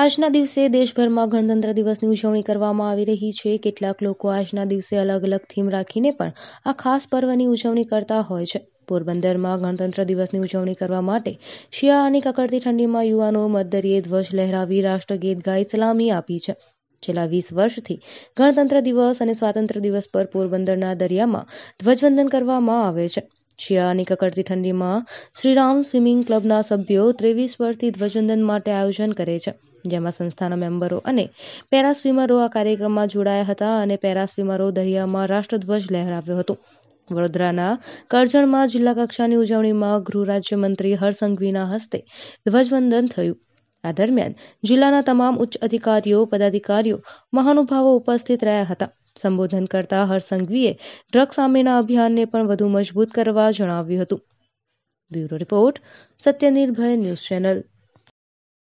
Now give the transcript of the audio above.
આજના દિવસે દેશભરમાં ગણતંત્ર દિવસની ઉજવણી કરવામાં આવી રહી છે કેટલાક લોકો આજના દિવસે અલગ અલગ થીમ રાખીને પણ આ ખાસ પર્વની ઉજવણી કરતા હોય છે પોરબંદરમાં ગણતંત્ર દિવસની ઉજવણી કરવા માટે શિયાળાની કકડતી ઠંડીમાં યુવાનો મતદરીએ ધ્વજ લહેરાવી રાષ્ટ્રગીત ગાઈ સલામી આપી છે છેલ્લા વીસ વર્ષથી ગણતંત્ર દિવસ અને સ્વાતંત્ર્ય દિવસ પર પોરબંદરના દરિયામાં ધ્વજવંદન કરવામાં આવે છે શિયાળાની કકડતી ઠંડીમાં શ્રીરામ સ્વિમિંગ ક્લબના સભ્યો ત્રેવીસ વર્ષથી ધ્વજવંદન માટે આયોજન કરે છે જેમાં સંસ્થાના મેમ્બરો અને પેરાસ્વિમરો આ કાર્યક્રમમાં જોડાયા હતા અને પેરાસ્વિમરો દરિયામાં રાષ્ટ્રધ્વજ લહેરાવ્યો હતો વડોદરાના કરજણમાં જિલ્લા કક્ષાની ઉજવણીમાં ગૃહ રાજ્યમંત્રી હરસંઘવીના હસ્તે ધ્વજવંદન થયું આ દરમિયાન જિલ્લાના તમામ ઉચ્ચ અધિકારીઓ પદાધિકારીઓ મહાનુભાવો ઉપસ્થિત રહ્યા હતા સંબોધન કરતા હરસંઘવીએ ડ્રગ સામેના અભિયાનને પણ વધુ મજબૂત કરવા જણાવ્યું હતું bureau report Satyanirbhay news channel